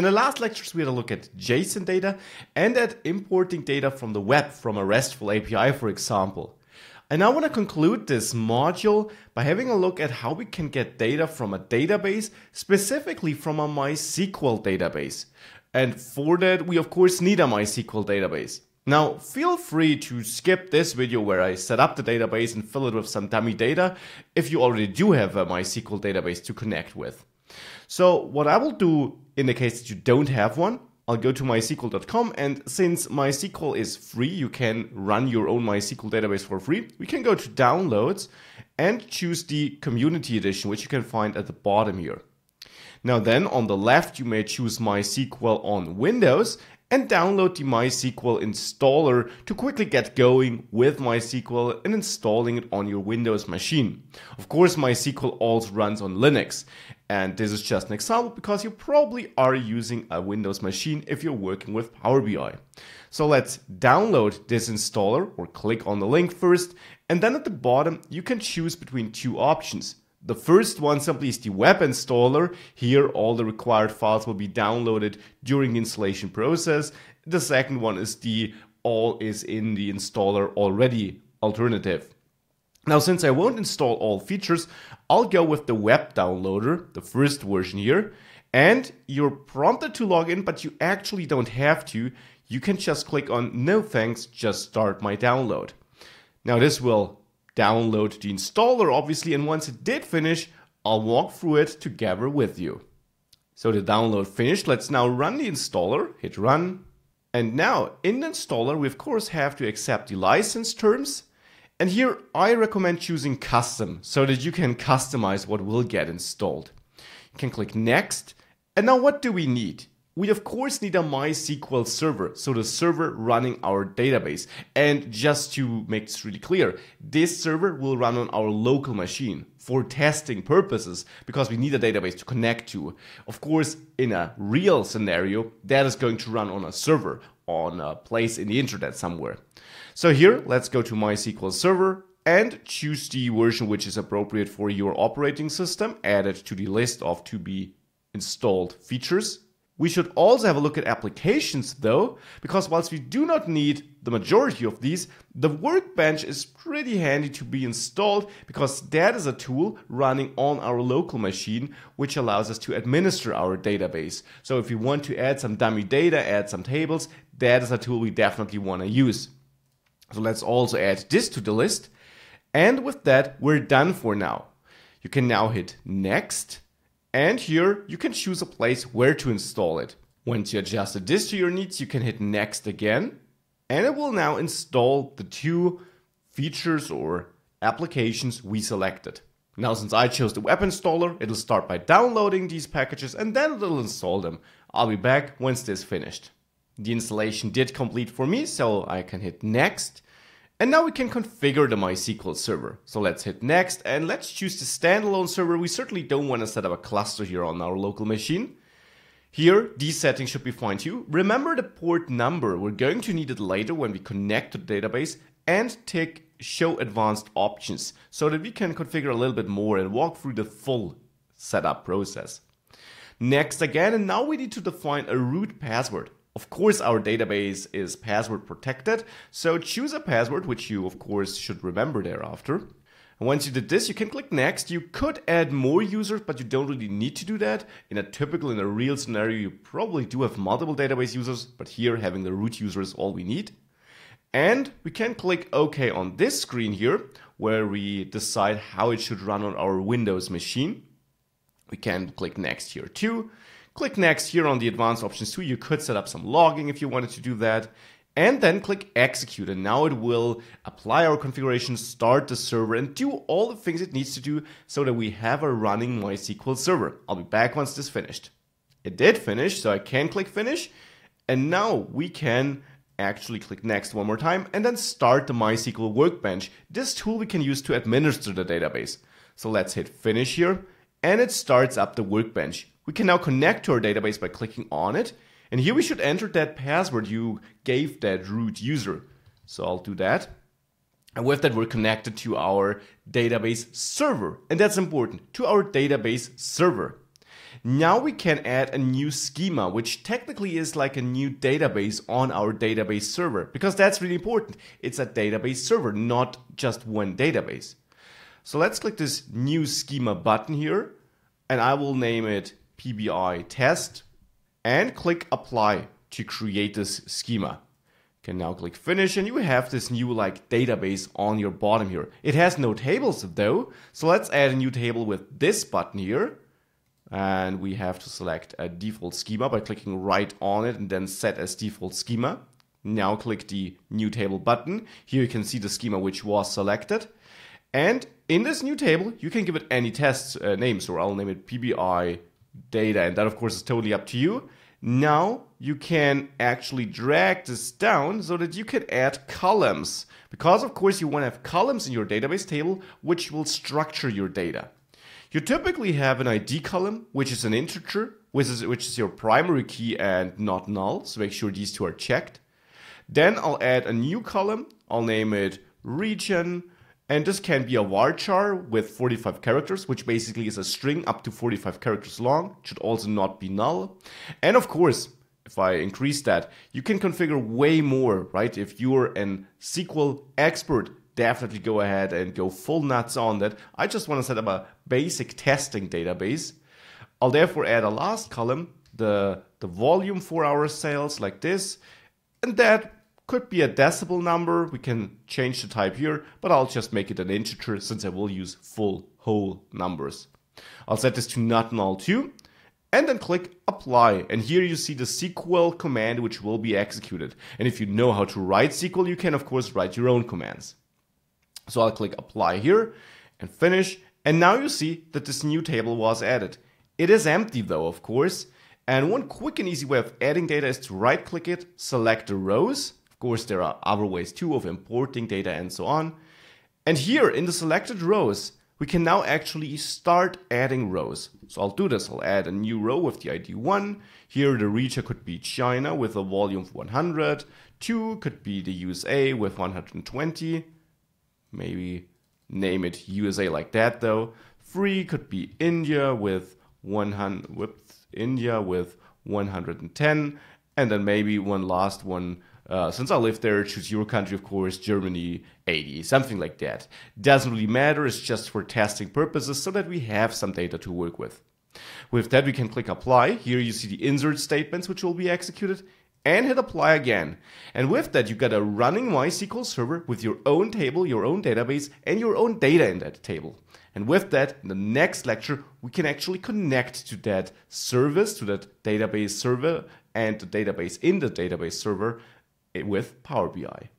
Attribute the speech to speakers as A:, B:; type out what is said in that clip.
A: In the last lectures, we had a look at JSON data and at importing data from the web from a RESTful API, for example. And I want to conclude this module by having a look at how we can get data from a database, specifically from a MySQL database. And for that, we of course need a MySQL database. Now, feel free to skip this video where I set up the database and fill it with some dummy data if you already do have a MySQL database to connect with. So what I will do in the case that you don't have one, I'll go to mysql.com and since MySQL is free, you can run your own MySQL database for free. We can go to downloads and choose the community edition, which you can find at the bottom here. Now then on the left, you may choose MySQL on Windows and download the MySQL installer to quickly get going with MySQL and installing it on your Windows machine. Of course, MySQL also runs on Linux. And this is just an example because you probably are using a Windows machine if you're working with Power BI. So let's download this installer or click on the link first. And then at the bottom, you can choose between two options. The first one simply is the web installer. Here, all the required files will be downloaded during the installation process. The second one is the all is in the installer already alternative. Now, since I won't install all features, I'll go with the web downloader, the first version here, and you're prompted to log in, but you actually don't have to. You can just click on no thanks, just start my download. Now, this will download the installer obviously and once it did finish, I'll walk through it together with you. So the download finished, let's now run the installer, hit run. And now in the installer we of course have to accept the license terms and here I recommend choosing custom so that you can customize what will get installed. You can click next and now what do we need? we of course need a MySQL server, so the server running our database. And just to make this really clear, this server will run on our local machine for testing purposes because we need a database to connect to. Of course, in a real scenario, that is going to run on a server on a place in the internet somewhere. So here, let's go to MySQL server and choose the version which is appropriate for your operating system, add it to the list of to be installed features we should also have a look at applications though, because whilst we do not need the majority of these, the workbench is pretty handy to be installed because that is a tool running on our local machine which allows us to administer our database. So if we want to add some dummy data, add some tables, that is a tool we definitely want to use. So let's also add this to the list. And with that, we're done for now. You can now hit next and here you can choose a place where to install it. Once you adjusted this to your needs, you can hit next again. And it will now install the two features or applications we selected. Now, since I chose the web installer, it'll start by downloading these packages and then it'll install them. I'll be back once this is finished. The installation did complete for me, so I can hit next. And now we can configure the MySQL server. So let's hit next and let's choose the standalone server. We certainly don't want to set up a cluster here on our local machine. Here, these settings should be fine too. Remember the port number. We're going to need it later when we connect to the database and tick show advanced options so that we can configure a little bit more and walk through the full setup process. Next again, and now we need to define a root password. Of course, our database is password protected, so choose a password which you, of course, should remember thereafter. once you did this, you can click next. You could add more users, but you don't really need to do that. In a typical, in a real scenario, you probably do have multiple database users, but here having the root user is all we need. And we can click OK on this screen here, where we decide how it should run on our Windows machine. We can click next here too. Click next here on the advanced options too. You could set up some logging if you wanted to do that and then click execute and now it will apply our configuration, start the server and do all the things it needs to do so that we have a running MySQL server. I'll be back once this finished. It did finish, so I can click finish and now we can actually click next one more time and then start the MySQL workbench. This tool we can use to administer the database. So let's hit finish here and it starts up the workbench. We can now connect to our database by clicking on it. And here we should enter that password you gave that root user. So I'll do that. And with that, we're connected to our database server. And that's important, to our database server. Now we can add a new schema, which technically is like a new database on our database server, because that's really important. It's a database server, not just one database. So let's click this new schema button here, and I will name it PBI test and click apply to create this schema. You can now click finish and you have this new like database on your bottom here. It has no tables though. So let's add a new table with this button here. And we have to select a default schema by clicking right on it and then set as default schema. Now click the new table button. Here you can see the schema which was selected. And in this new table, you can give it any test uh, name. So I'll name it PBI data. And that, of course, is totally up to you. Now you can actually drag this down so that you can add columns. Because, of course, you want to have columns in your database table, which will structure your data. You typically have an ID column, which is an integer, which is, which is your primary key and not null. So make sure these two are checked. Then I'll add a new column. I'll name it region and this can be a varchar with 45 characters, which basically is a string up to 45 characters long, should also not be null. And of course, if I increase that, you can configure way more, right? If you're an SQL expert, definitely go ahead and go full nuts on that. I just want to set up a basic testing database. I'll therefore add a last column, the, the volume for our sales like this, and that could be a decimal number, we can change the type here, but I'll just make it an integer since I will use full whole numbers. I'll set this to not null too, and then click apply. And here you see the SQL command which will be executed. And if you know how to write SQL, you can of course write your own commands. So I'll click apply here and finish. And now you see that this new table was added. It is empty though, of course. And one quick and easy way of adding data is to right click it, select the rows, course, there are other ways too of importing data and so on. And here in the selected rows, we can now actually start adding rows. So I'll do this. I'll add a new row with the ID 1. Here the region could be China with a volume of 100. 2 could be the USA with 120. Maybe name it USA like that though. 3 could be India with 100 with India with 110 and then maybe one last one uh, since I lived there, choose your country, of course, Germany 80, something like that. Doesn't really matter, it's just for testing purposes so that we have some data to work with. With that, we can click apply. Here you see the insert statements which will be executed and hit apply again. And with that, you got a running MySQL server with your own table, your own database, and your own data in that table. And with that, in the next lecture, we can actually connect to that service, to that database server, and the database in the database server with Power BI.